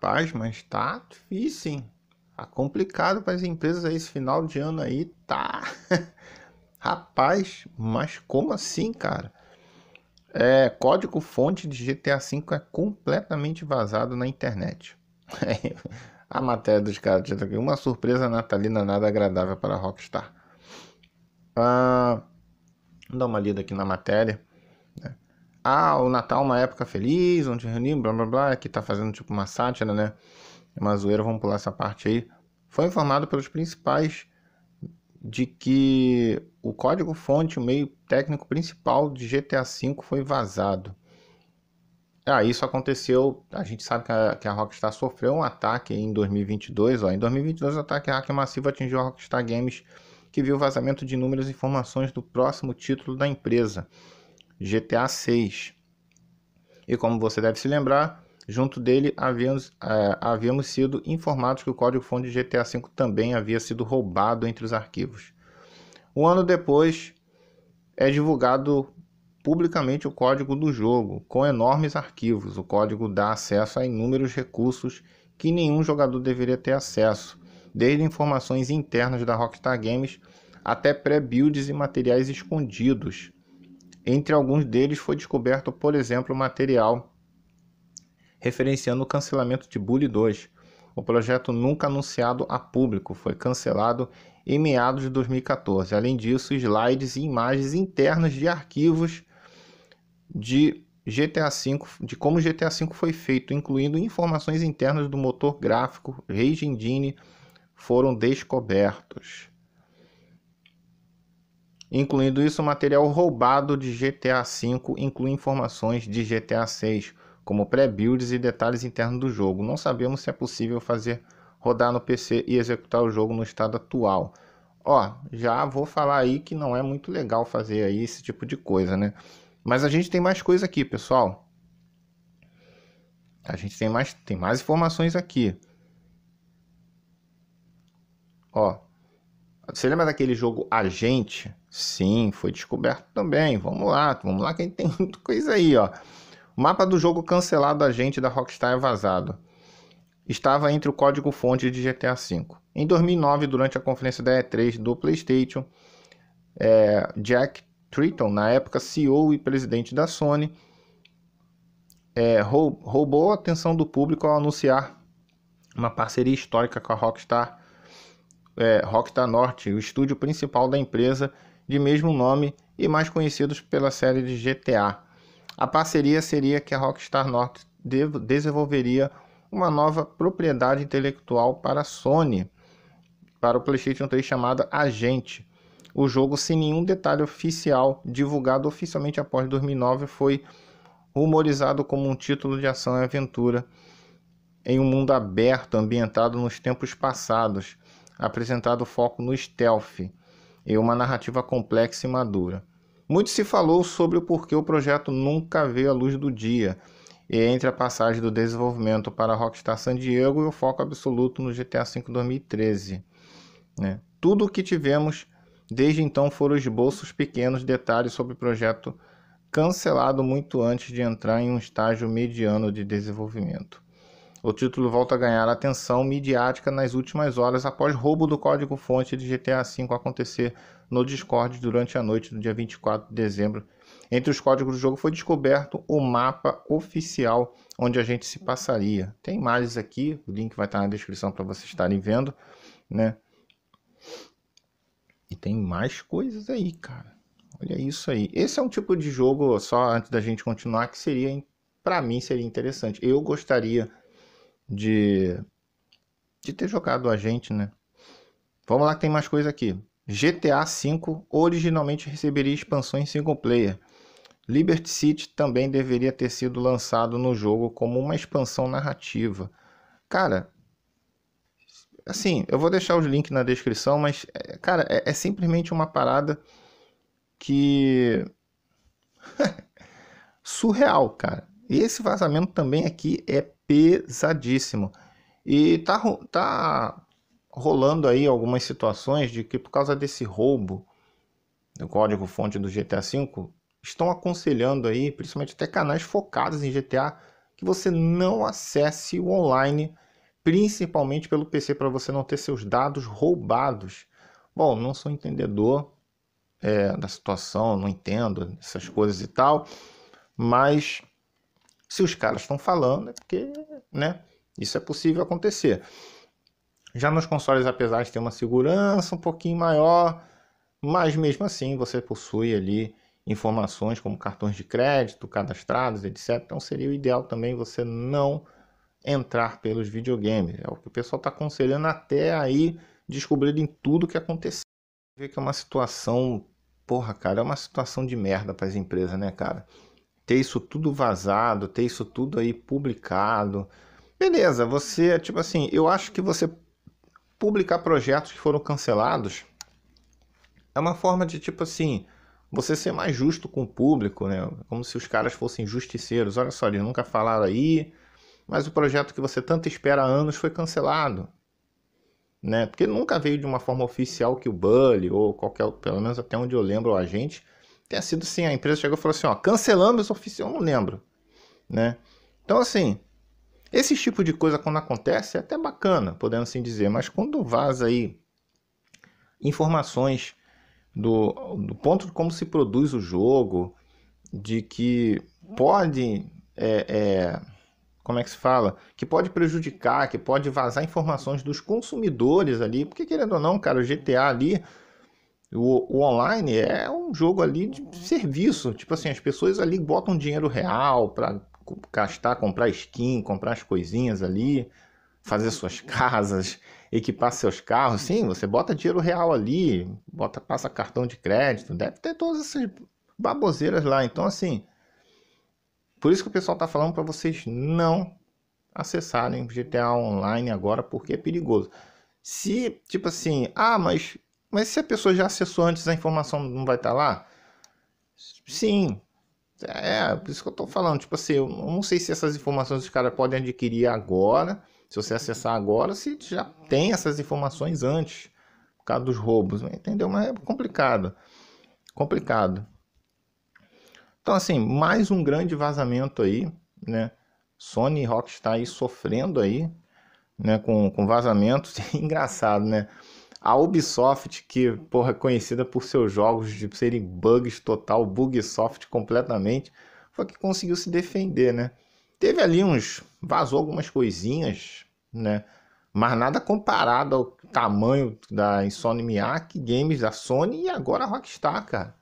Rapaz, mas tá difícil, hein? Tá complicado para as empresas aí, esse final de ano aí, tá. Rapaz, mas como assim, cara? É, código fonte de GTA V é completamente vazado na internet. a matéria dos caras, uma surpresa natalina nada agradável para a Rockstar. Ah, dar uma lida aqui na matéria. Né? Ah, o Natal é uma época feliz, onde reunimos, blá blá blá, que tá fazendo tipo uma sátira, né? É uma zoeira, vamos pular essa parte aí. Foi informado pelos principais de que o código-fonte, o meio técnico principal de GTA V foi vazado. Ah, isso aconteceu. A gente sabe que a, que a, Rockstar sofreu um ataque em 2022. Ó. Em 2022, o ataque hacker massivo atingiu a Rockstar Games, que viu vazamento de inúmeras informações do próximo título da empresa. GTA 6. E como você deve se lembrar, junto dele havíamos, é, havíamos sido informados que o código-fonte de GTA V também havia sido roubado entre os arquivos. Um ano depois, é divulgado publicamente o código do jogo, com enormes arquivos. O código dá acesso a inúmeros recursos que nenhum jogador deveria ter acesso, desde informações internas da Rockstar Games até pré-builds e materiais escondidos entre alguns deles foi descoberto, por exemplo, material referenciando o cancelamento de Bully 2. O projeto nunca anunciado a público foi cancelado em meados de 2014. Além disso, slides e imagens internas de arquivos de GTA V, de como GTA V foi feito, incluindo informações internas do motor gráfico Rage Engine, foram descobertos. Incluindo isso, o material roubado de GTA V inclui informações de GTA VI, como pré-builds e detalhes internos do jogo. Não sabemos se é possível fazer rodar no PC e executar o jogo no estado atual. Ó, já vou falar aí que não é muito legal fazer aí esse tipo de coisa, né? Mas a gente tem mais coisa aqui, pessoal. A gente tem mais, tem mais informações aqui. Ó, você lembra daquele jogo Agente? Sim, foi descoberto também. Vamos lá, vamos lá que a gente tem muita coisa aí, ó. O mapa do jogo cancelado Agente da Rockstar é vazado. Estava entre o código-fonte de GTA V. Em 2009, durante a conferência da E3 do PlayStation, é, Jack Triton, na época CEO e presidente da Sony, é, roubou a atenção do público ao anunciar uma parceria histórica com a Rockstar é, Rockstar Norte, o estúdio principal da empresa de mesmo nome e mais conhecidos pela série de GTA. A parceria seria que a Rockstar Norte desenvolveria uma nova propriedade intelectual para a Sony, para o PlayStation 3 chamada Agente. O jogo, sem nenhum detalhe oficial divulgado oficialmente após 2009, foi rumorizado como um título de ação e aventura em um mundo aberto ambientado nos tempos passados apresentado foco no stealth e uma narrativa complexa e madura. Muito se falou sobre o porquê o projeto nunca veio à luz do dia, entre a passagem do desenvolvimento para a Rockstar San Diego e o foco absoluto no GTA V 2013. Né? Tudo o que tivemos desde então foram esboços pequenos detalhes sobre o projeto cancelado muito antes de entrar em um estágio mediano de desenvolvimento. O título volta a ganhar atenção midiática nas últimas horas após roubo do código-fonte de GTA V acontecer no Discord durante a noite do dia 24 de dezembro. Entre os códigos do jogo foi descoberto o mapa oficial onde a gente se passaria. Tem imagens aqui, o link vai estar na descrição para vocês estarem vendo, né? E tem mais coisas aí, cara. Olha isso aí. Esse é um tipo de jogo, só antes da gente continuar, que seria, para mim, seria interessante. Eu gostaria de, de ter jogado a gente, né? Vamos lá que tem mais coisa aqui. GTA V originalmente receberia expansões single player. Liberty City também deveria ter sido lançado no jogo como uma expansão narrativa. Cara, assim, eu vou deixar os links na descrição, mas, é, cara, é, é simplesmente uma parada que. surreal, cara. E esse vazamento também aqui é pesadíssimo. E tá, tá rolando aí algumas situações de que por causa desse roubo do código fonte do GTA V, estão aconselhando aí, principalmente até canais focados em GTA, que você não acesse o online, principalmente pelo PC, para você não ter seus dados roubados. Bom, não sou entendedor é, da situação, não entendo essas coisas e tal, mas se os caras estão falando, é porque né, isso é possível acontecer. Já nos consoles, apesar de ter uma segurança um pouquinho maior, mas mesmo assim você possui ali informações como cartões de crédito cadastrados, etc. Então seria o ideal também você não entrar pelos videogames. É o que o pessoal está aconselhando até aí descobrirem tudo o que aconteceu. Vê que é uma situação, porra, cara, é uma situação de merda para as empresas, né, cara? ter isso tudo vazado, ter isso tudo aí publicado. Beleza, você, tipo assim, eu acho que você publicar projetos que foram cancelados é uma forma de, tipo assim, você ser mais justo com o público, né? Como se os caras fossem justiceiros. Olha só, eles nunca falaram aí, mas o projeto que você tanto espera há anos foi cancelado. Né? Porque nunca veio de uma forma oficial que o Bully, ou qualquer, pelo menos até onde eu lembro, a gente tenha sido sim. A empresa chegou e falou assim: ó, cancelamos oficial, não lembro, né? Então, assim, esse tipo de coisa quando acontece é até bacana, podendo assim dizer, mas quando vaza aí informações do, do ponto de como se produz o jogo, de que pode. É, é, como é que se fala? Que pode prejudicar, que pode vazar informações dos consumidores ali, porque querendo ou não, cara, o GTA ali o, o, online é um jogo ali de serviço. Tipo assim, as pessoas ali botam dinheiro real para gastar, comprar skin, comprar as coisinhas ali, fazer suas casas, equipar seus carros. Sim, você bota dinheiro real ali, bota, passa cartão de crédito, deve ter todas essas baboseiras lá. Então, assim, por isso que o pessoal tá falando para vocês não acessarem GTA Online agora, porque é perigoso. Se, tipo assim, ah, mas mas se a pessoa já acessou antes, a informação não vai estar tá lá? Sim. É, por isso que eu estou falando. Tipo assim, eu não sei se essas informações os caras podem adquirir agora. Se você acessar agora, se já tem essas informações antes. Por causa dos roubos, né? entendeu? Mas é complicado. Complicado. Então, assim, mais um grande vazamento aí, né? Sony e Rockstar aí sofrendo aí, né? Com, com vazamentos. Engraçado, né? A Ubisoft, que porra, é conhecida por seus jogos de serem bugs total, soft completamente, foi que conseguiu se defender, né? Teve ali uns. vazou algumas coisinhas, né? Mas nada comparado ao tamanho da Insomniac Games, da Sony e agora a Rockstar, cara.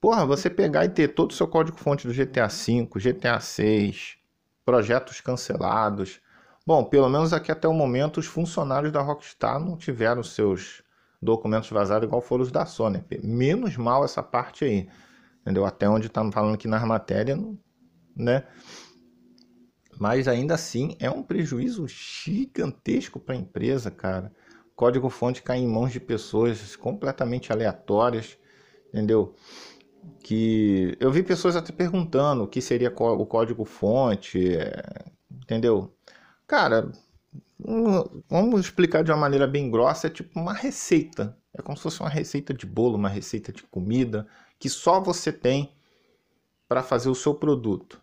Porra, você pegar e ter todo o seu código-fonte do GTA V, GTA VI, projetos cancelados, Bom, pelo menos aqui até o momento os funcionários da Rockstar não tiveram seus documentos vazados igual foram os da Sony. Menos mal essa parte aí. Entendeu? Até onde estamos tá falando aqui nas matérias, né? Mas ainda assim é um prejuízo gigantesco para a empresa, cara. código-fonte cai em mãos de pessoas completamente aleatórias, entendeu? Que eu vi pessoas até perguntando o que seria o código-fonte, é, entendeu? Cara, hum, vamos explicar de uma maneira bem grossa, é tipo uma receita. É como se fosse uma receita de bolo, uma receita de comida que só você tem para fazer o seu produto.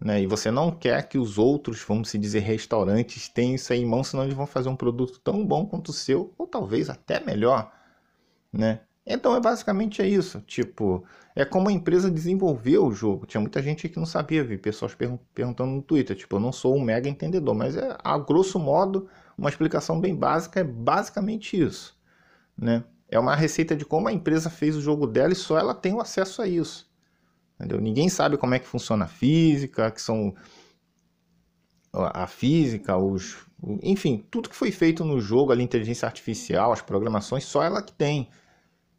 Né? E você não quer que os outros, vamos se dizer, restaurantes tenham isso aí em mão, senão eles vão fazer um produto tão bom quanto o seu, ou talvez até melhor, né? Então é basicamente é isso. Tipo, é como a empresa desenvolveu o jogo. Tinha muita gente que não sabia, vi pessoas perguntando no Twitter. Tipo, eu não sou um mega entendedor, mas é a grosso modo uma explicação bem básica é basicamente isso, né? É uma receita de como a empresa fez o jogo dela e só ela tem o acesso a isso. Entendeu? Ninguém sabe como é que funciona a física, que são a física, os, enfim, tudo que foi feito no jogo, a inteligência artificial, as programações, só ela que tem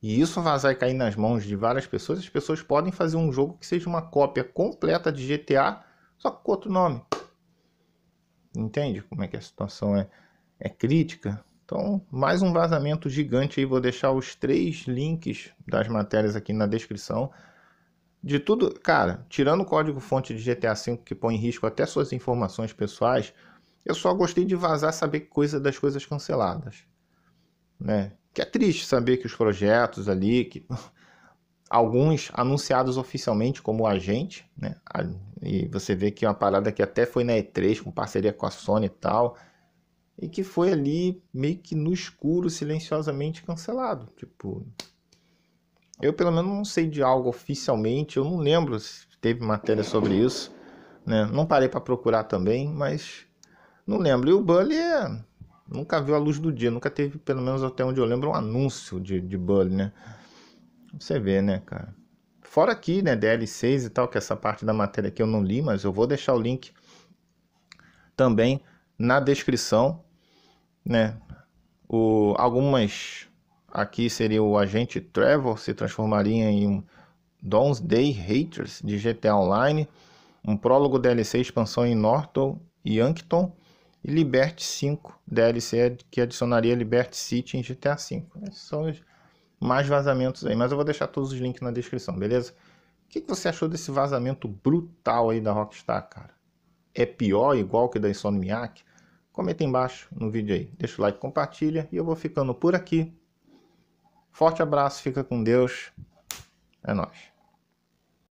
e isso vai cair nas mãos de várias pessoas, as pessoas podem fazer um jogo que seja uma cópia completa de GTA, só com outro nome. Entende como é que a situação é, é crítica? Então, mais um vazamento gigante aí. Vou deixar os três links das matérias aqui na descrição. De tudo, cara, tirando o código-fonte de GTA V que põe em risco até suas informações pessoais, eu só gostei de vazar saber coisa das coisas canceladas, né? que é triste saber que os projetos ali, que alguns anunciados oficialmente como agente, né? E você vê que é uma parada que até foi na E3 com parceria com a Sony e tal, e que foi ali meio que no escuro, silenciosamente cancelado. Tipo, eu pelo menos não sei de algo oficialmente, eu não lembro se teve matéria sobre isso, né? Não parei para procurar também, mas não lembro. E o Bully é nunca viu a luz do dia, nunca teve, pelo menos até onde eu lembro, um anúncio de, de Bully, né? Você vê, né, cara? Fora aqui, né, DL6 e tal, que essa parte da matéria aqui eu não li, mas eu vou deixar o link também na descrição, né? O, algumas aqui seria o agente Trevor se transformaria em um dons day Haters de GTA Online, um prólogo DLC expansão em Norton e Yankton, e Liberty 5 DLC que adicionaria Liberty City em GTA V. Esses são os mais vazamentos aí, mas eu vou deixar todos os links na descrição, beleza? O que, que você achou desse vazamento brutal aí da Rockstar, cara? É pior igual que da Insomniac? Comenta embaixo no vídeo aí, deixa o like, compartilha e eu vou ficando por aqui. Forte abraço, fica com Deus. É nóis.